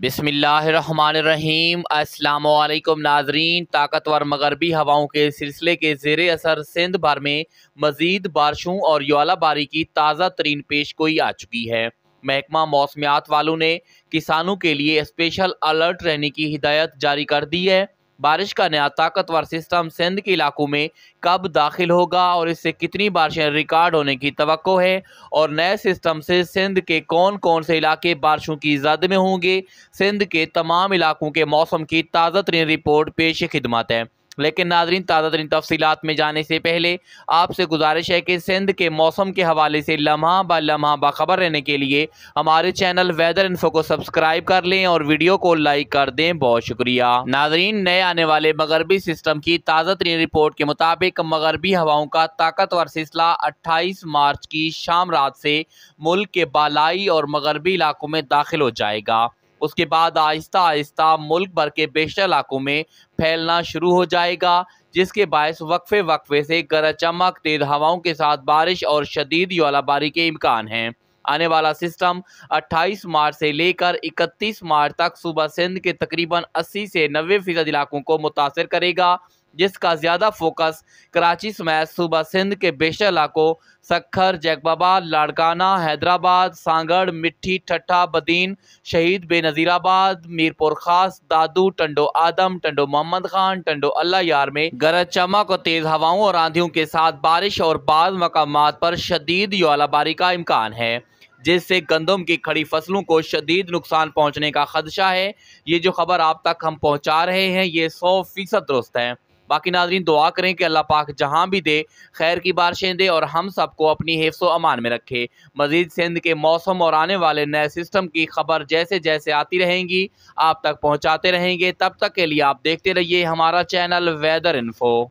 बिसमीम् अल्लाम नाजरीन ताकतवर मगरबी हवाओं के सिलसिले के जेर असर सिंध भर में मज़ीद बारिशों और यालाबारी की ताज़ा तरीन पेश गोई आ चुकी है महकमा मौसमियात वालों ने किसानों के लिए स्पेशल अलर्ट रहने की हिदायत जारी कर दी है बारिश का नया ताकतवर सिस्टम सिंध के इलाकों में कब दाखिल होगा और इससे कितनी बारिशें रिकॉर्ड होने की तो है और नए सिस्टम से सिंध के कौन कौन से इलाके बारिशों की जद में होंगे सिंध के तमाम इलाकों के मौसम की ताज़ा तरीन रिपोर्ट पेश खिदमत है लेकिन नाजरीन ताज़ा तरीन तफसीत में जाने से पहले आपसे गुजारिश है कि सिंध के मौसम के हवाले से लम्हा ब लम्हा बाखबर रहने के लिए हमारे चैनल वेदर इन्फो को सब्सक्राइब कर लें और वीडियो को लाइक कर दें बहुत शुक्रिया नाजरीन नए आने वाले मगरबी सिस्टम की ताज़ा तरीन रिपोर्ट के मुताबिक मगरबी हवाओं का ताकतवर सिलसिला अट्ठाईस मार्च की शाम रात से मुल्क के बालाई और मगरबी इलाकों में दाखिल हो जाएगा उसके बाद आहिस्ता आहिस्ता मुल्क भर के बेशर इलाकों में फैलना शुरू हो जाएगा जिसके बायस वक्फे वक्फे से गरज चमक तेज हवाओं के साथ बारिश और शदीद योलाबारी के इम्कान हैं आने वाला सिस्टम 28 मार्च से लेकर 31 मार्च तक सुबह सिंध के तकरीबन 80 से 90 फीसद इलाकों को मुतासर करेगा जिसका ज़्यादा फोकस कराची समेत सूबा सिंध के बेशर इलाकों सखर जैकबाबाद लाड़काना हैदराबाद सांगड़ मिट्टी ठट्ठा बदीन शहीद बेनज़ीराबाद मीरपुर खास दादू टंडो आदम टंडो मोहम्मद खान टंडो अल्लाह यार में गरज चमक और तेज़ हवाओं और आंधियों के साथ बारिश और बाद मकाम पर शदीद योलाबारी का इम्कान है जिससे गंदम की खड़ी फसलों को शदीद नुकसान पहुंचने का खदशा है ये जो खबर आप तक हम पहुंचा रहे हैं ये सौ फीसद दुरुस्त है बाकी नाजरीन दुआ करें कि अल्लाह पाक जहाँ भी दे खैर की बारिशें दे और हम सबको अपनी हिफ्स अमान में रखे मजीद सिंध के मौसम और आने वाले नए सिस्टम की खबर जैसे जैसे आती रहेंगी आप तक पहुँचाते रहेंगे तब तक के लिए आप देखते रहिए हमारा चैनल वेदर इन्फो